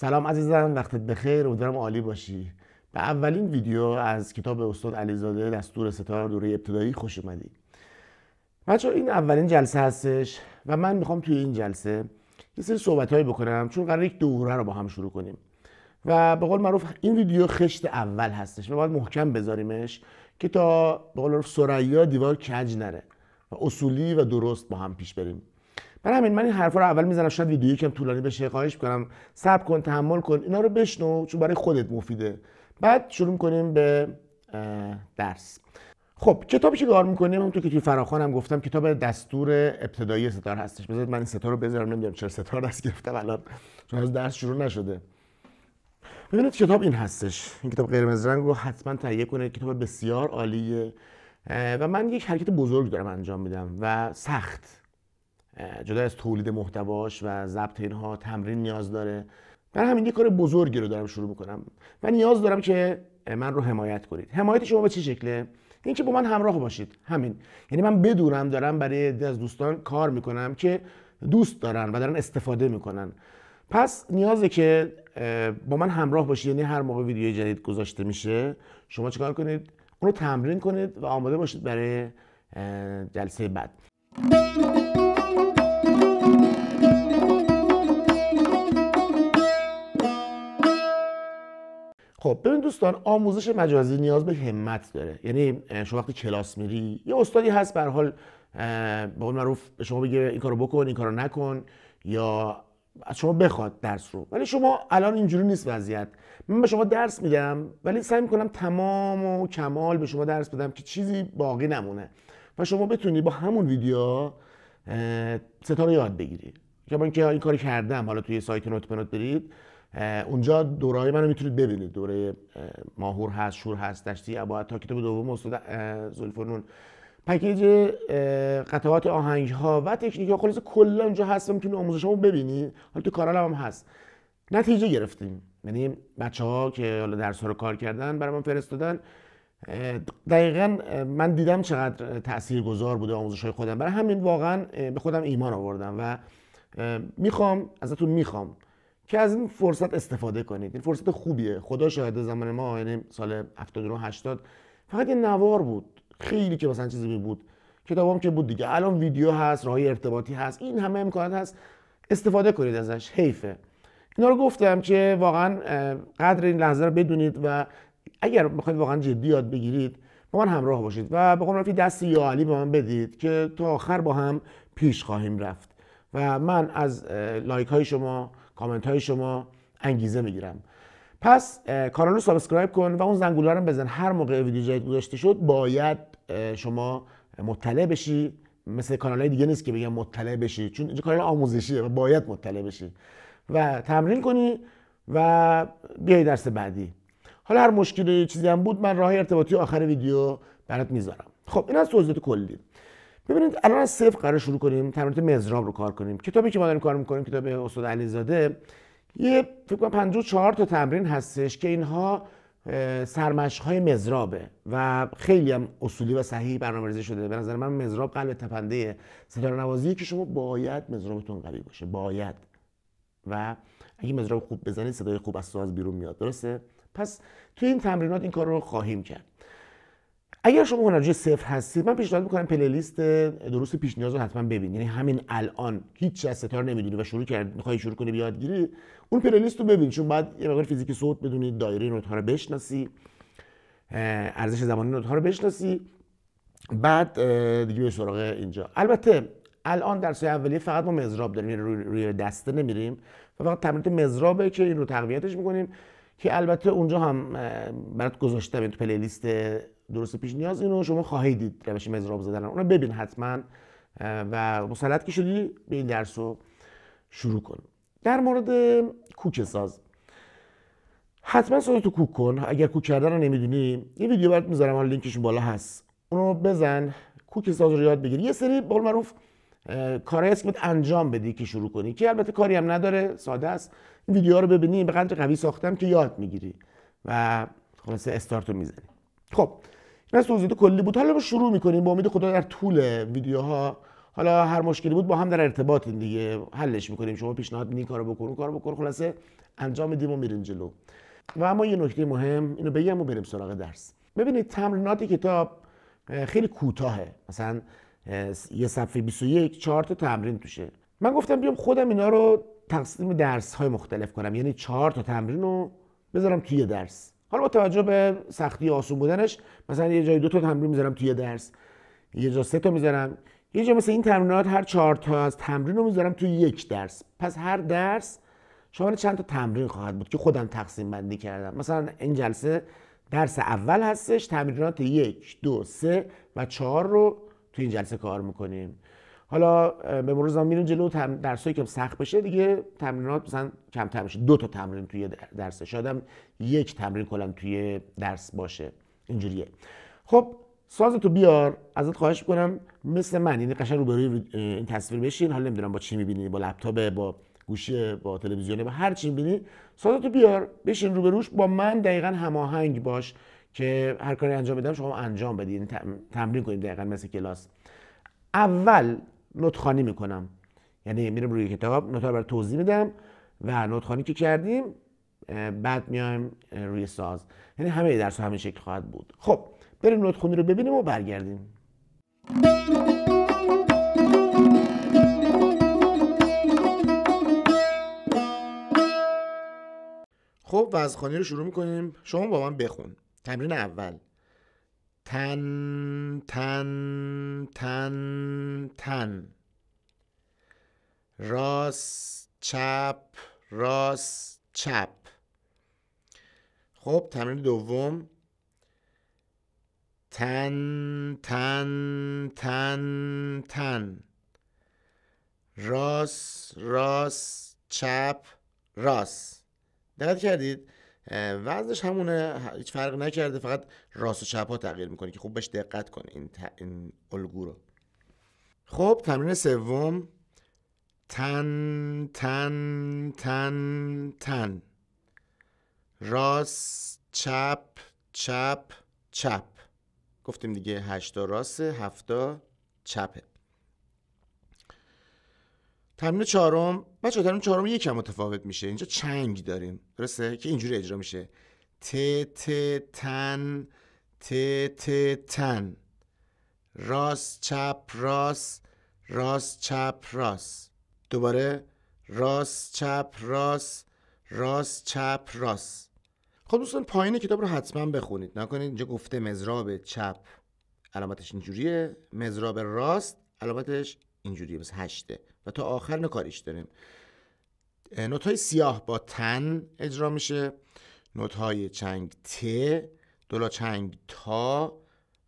سلام عزیزم وقتت بخیر امیدوارم عالی باشی به اولین ویدیو از کتاب استاد علیزاده دستور ستار دوره ابتدایی خوش اومدی بچه این اولین جلسه هستش و من میخوام توی این جلسه یه سری صحبتهایی بکنم چون قرار یک دوره رو با هم شروع کنیم و به قول معروف این ویدیو خشت اول هستش ما باید محکم بذاریمش که تا به قول معروف سریا دیوار کج نره و اصولی و درست با هم پیش بریم من همین من این حرفا رو اول میزنم شاید ویدیو یکم طولانی بشه خواهش کنم صبر کن تحمل کن اینا رو بشنو چون برای خودت مفیده بعد شروع کنیم به درس خب کتابی که کار میکنیم تو که توی هم گفتم کتاب دستور ابتدایی ستار هستش بذارید من این ستار رو بذارم نمیدونم چرا ستار دست گرفتم الان چون از درس شروع نشده ببینید کتاب این هستش این کتاب قرمز رنگ رو حتما تهیه کنه کتاب بسیار عالیه و من یک حرکت بزرگ دارم انجام میدم و سخت جدا از تولید محتواش و ضبط اینها تمرین نیاز داره من همین یه کار بزرگی رو دارم شروع میکنم و نیاز دارم که من رو حمایت کنید حمایت شما به چه شکله اینکه با من همراه باشید همین یعنی من بدونم دارم برای عده از دوستان کار میکنم که دوست دارن و دارن استفاده میکنن پس نیازه که با من همراه باشید یعنی هر موقع ویدیو جدید گذاشته میشه شما چیکار کنید اون رو تمرین کنید و آماده باشید برای جلسه بعد دوستان آموزش مجازی نیاز به همت داره یعنی شما وقتی کلاس میری یه استادی هست به حال به اون معروف به شما بگه این کارو بکن این کارو نکن یا از شما بخواد درس رو ولی شما الان اینجوری نیست وضعیت من به شما درس میدم ولی سعی میکنم تمام و کمال به شما درس بدم که چیزی باقی نمونه و شما بتونی با همون ویدیو ستاره یاد بگیری که من که این کاری کردم حالا توی سایت نوت بنوت برید اونجا دورهای من منو میتونید ببینید دوره ماهور هست شور هست دشتی ابا تا کتاب دوم استاد زلفنون پکیج قطعات آهنگ ها و تکنیک ها خب، خلاص کلا اونجا هست و میتونید رو ببینید حالا تو کانال هم هست نتیجه گرفتیم یعنی بچه ها که حالا درس رو کار کردن برای من فرستادن دقیقا من دیدم چقدر تأثیر گذار بوده آموزش های خودم برای همین واقعا به خودم ایمان آوردم و میخوام ازتون میخوام که از این فرصت استفاده کنید این فرصت خوبیه خدا شاهد زمان ما یعنی سال 79 80 فقط یه نوار بود خیلی که مثلا چیزی بود کتابام که بود دیگه الان ویدیو هست راهی ارتباطی هست این همه امکانات هست استفاده کنید ازش حیفه اینا رو گفتم که واقعا قدر این لحظه رو بدونید و اگر میخواید واقعا جدی یاد بگیرید با من همراه باشید و به قول معروف دست یا علی به من بدید که تا آخر با هم پیش خواهیم رفت و من از لایک های شما کامنت های شما انگیزه میگیرم پس کانال رو سابسکرایب کن و اون زنگوله رو بزن هر موقع ویدیو جدید گذاشته شد باید شما مطلع بشی مثل کانال های دیگه نیست که بگم مطلع بشی چون اینجا کانال آموزشیه و باید مطلع بشی و تمرین کنی و بیای درس بعدی حالا هر مشکلی چیزی هم بود من راه ارتباطی آخر ویدیو برات میذارم خب این از توضیحات کلی ببینید الان از صفر قرار شروع کنیم تمرینات مزراب رو کار کنیم کتابی که ما داریم کار میکنیم کتاب استاد علیزاده یه فکر کنم 54 تا تمرین هستش که اینها سرمشق های مزرابه و خیلی هم اصولی و صحیح برنامه‌ریزی شده به نظر من مزراب قلب تپنده ستاره نوازی که شما باید مزرابتون قوی باشه باید و اگه مزراب خوب بزنید صدای خوب از ساز بیرون میاد درسته پس تو این تمرینات این کار رو خواهیم کرد اگر شما هنرجوی صفر هستید من پیشنهاد میکنم پلی لیست دروس پیش رو حتما ببینید یعنی همین الان هیچ از ستاره نمیدونی و شروع کرد میخوای شروع کنی به یادگیری اون پلی رو ببین چون بعد یه مقدار فیزیک صوت بدونید، دایره نوت‌ها رو بشناسی ارزش زمانی نوت‌ها رو بشناسی بعد دیگه به سراغ اینجا البته الان در درس اولیه فقط ما مزراب داریم یعنی روی, دسته نمیریم فقط تمرین مزرابه که این رو تقویتش میکنیم که البته اونجا هم برات گذاشتم تو پلی لیست درست پیش نیاز اینو شما خواهید دید روش مزراب زدن اونو ببین حتما و مسلط که شدی به این درس رو شروع کن در مورد کوک ساز حتما ساز تو کوک کن اگر کوک کردن رو نمیدونی یه ویدیو برات میذارم حالا لینکش بالا هست اونو بزن کوک ساز رو یاد بگیر یه سری بل معروف کارهای هست که انجام بدی که شروع کنی که البته کاری هم نداره ساده است این ویدیوها رو ببینی به قدر قوی ساختم که یاد میگیری و خلاصه استارت رو میزنی خب این از توضیحات کلی بود حالا ما شروع میکنیم با امید خدا در طول ویدیوها حالا هر مشکلی بود با هم در ارتباطیم دیگه حلش میکنیم شما پیشنهاد میدین کارو بکن کارو بکن خلاصه انجام میدیم و میریم جلو و اما یه نکته مهم اینو بگم و بریم سراغ درس ببینید تمرینات کتاب خیلی کوتاهه مثلا یه صفحه 21 چهار تا تمرین توشه من گفتم بیام خودم اینا رو تقسیم درس های مختلف کنم یعنی چهار تا تمرین رو بذارم توی درس حالا با توجه به سختی آسون بودنش مثلا یه جای دو تا تمرین میذارم توی درس یه جا سه تا میذارم یه جا مثل این تمرینات هر چهار تا از تمرین رو میذارم توی یک درس پس هر درس شامل چند تا تمرین خواهد بود که خودم تقسیم بندی کردم مثلا این جلسه درس اول هستش تمرینات یک دو سه و چهار رو تو این جلسه کار میکنیم حالا به مرور زمان میرن جلو درسایی که سخت بشه دیگه تمرینات مثلا کمتر میشه دو تا تمرین توی درسه شاید یک تمرین کلا توی درس باشه اینجوریه خب ساز تو بیار ازت خواهش میکنم مثل من یعنی قشنگ روبروی این تصویر بشین حالا نمیدونم با چی میبینی با لپتاپ با گوشی با تلویزیون با هر چی میبینی ساز تو بیار بشین روبروش با من دقیقا هماهنگ باش که هر کاری انجام بدم شما انجام بدید یعنی تمرین کنید دقیقا مثل کلاس اول نطخانی میکنم یعنی میرم روی کتاب رو بر توضیح میدم و نطخانی که کردیم بعد میایم روی ساز یعنی همه درس همین شکل خواهد بود خب بریم نطخانی رو ببینیم و برگردیم خب وزخانی رو شروع میکنیم شما با من بخون تمرین اول تن تن تن تن راست چپ راست چپ خب تمرین دوم تن تن تن تن راست راست چپ راست دقت کردید وزنش همونه هیچ فرق نکرده فقط راست و چپ ها تغییر میکنه که خوب بهش دقت کنه این, ت... الگو رو خب تمرین سوم تن تن تن تن راست چپ چپ چپ گفتیم دیگه هشتا راست هفتا چپه تمرین چهارم بچه تمرین چهارم یکم متفاوت میشه اینجا چنگ داریم درسته که اینجوری اجرا میشه ت ت تن ت ت تن راست چپ راست راست چپ راست دوباره راست چپ راست راست چپ راست خب دوستان پایین کتاب رو حتما بخونید نکنید اینجا گفته مزراب چپ علامتش اینجوریه مزراب راست علامتش اینجوریه مثل هشته و تا آخر کاریش داریم نوت های سیاه با تن اجرا میشه نوت های چنگ ت دولا چنگ تا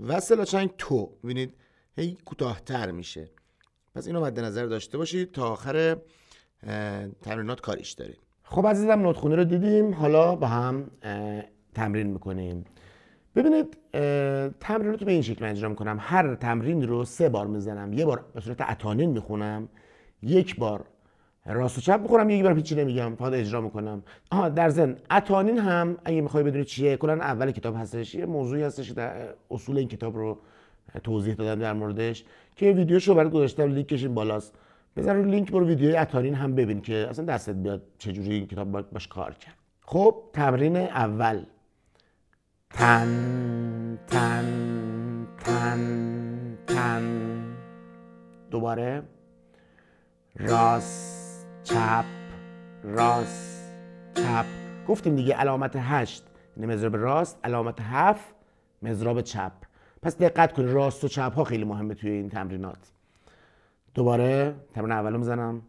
و سلا چنگ تو ببینید هی کوتاهتر میشه پس اینو مد نظر داشته باشید تا آخر تمرینات کاریش داریم خب عزیزم نوت خونه رو دیدیم حالا با هم تمرین میکنیم ببینید تمرین رو به این شکل انجام کنم هر تمرین رو سه بار میزنم یه بار به صورت اتانین میخونم یک بار راست و چپ میخونم یک بار پیچی نمیگم فقط اجرا میکنم آها در زن اتانین هم اگه میخوای بدونی چیه کلا اول کتاب هستش یه موضوعی هستش در اصول این کتاب رو توضیح دادم در موردش که ویدیوشو برات گذاشتم لینکش این بالاست رو لینک برو ویدیو اتانین هم ببین که اصلا دستت بیاد چجوری این کتاب باش کار کرد خب تمرین اول تن تن تن تن دوباره راست چپ راست چپ گفتیم دیگه علامت هشت یعنی مزراب راست علامت هفت مزراب چپ پس دقت کنید راست و چپ ها خیلی مهمه توی این تمرینات دوباره تمرین اولو میزنم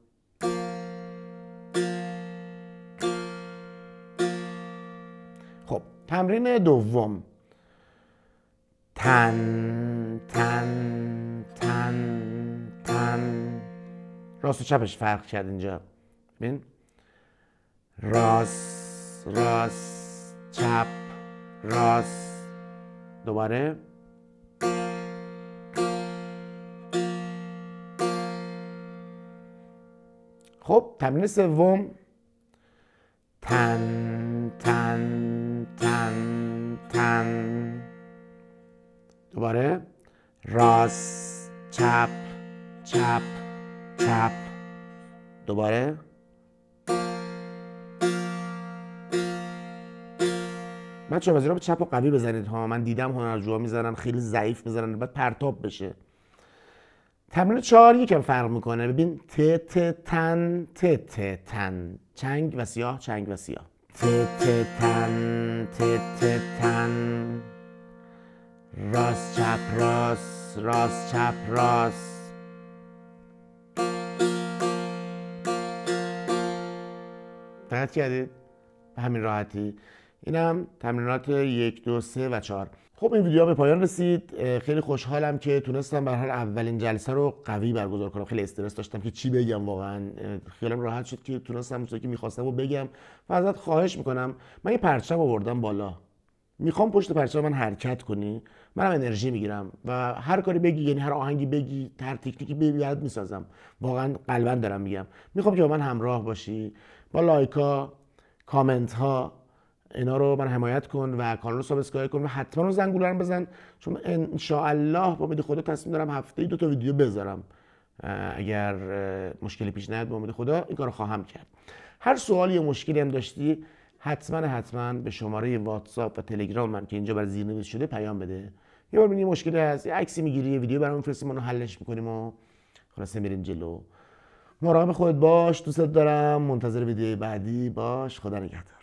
تمرین دوم تن تن تن تن راست و چپش فرق کرد اینجا ببین راست راست چپ راست دوباره خب تمرین سوم تن تن تن تن دوباره راست چپ چپ چپ دوباره بچه وزیرا به چپ و قوی بزنید ها من دیدم هنرجوها میزنن خیلی ضعیف میزنن بعد پرتاب بشه تمرین چهار یکم فرق میکنه ببین ت ت تن ت ت تن چنگ و سیاه چنگ و سیاه تن ته راست چپ راست راست چپ راست دقت کردید به همین راحتی اینم تمرینات یک دو سه و چهار خب این ویدیو به پایان رسید خیلی خوشحالم که تونستم به هر اولین جلسه رو قوی برگزار کنم خیلی استرس داشتم که چی بگم واقعا خیالم راحت شد که تونستم چیزی که میخواستم رو بگم و ازت خواهش میکنم من یه پرچم آوردم بالا میخوام پشت پرچم من حرکت کنی منم انرژی میگیرم و هر کاری بگی یعنی هر آهنگی بگی هر تکنیکی بگی یاد واقعا قلبا دارم میگم که با من همراه باشی با لایکا کامنت ها اینا رو من حمایت کن و کانال رو سابسکرایب کن و حتما رو زنگوله رو بزن چون ان الله با امید خدا تصمیم دارم هفته ای دو تا ویدیو بذارم اگر مشکلی پیش نیاد با امید خدا این کارو خواهم کرد هر سوالی یا مشکلی هم داشتی حتما حتما به شماره واتساپ و تلگرام من که اینجا بر زیر نوشته شده پیام بده یه بار مشکلی هست یه عکسی میگیری یه ویدیو برام میفرستی منو حلش میکنیم و خلاصه میریم جلو مراقب خودت باش دوستت دارم منتظر ویدیو بعدی باش خدا نگهدار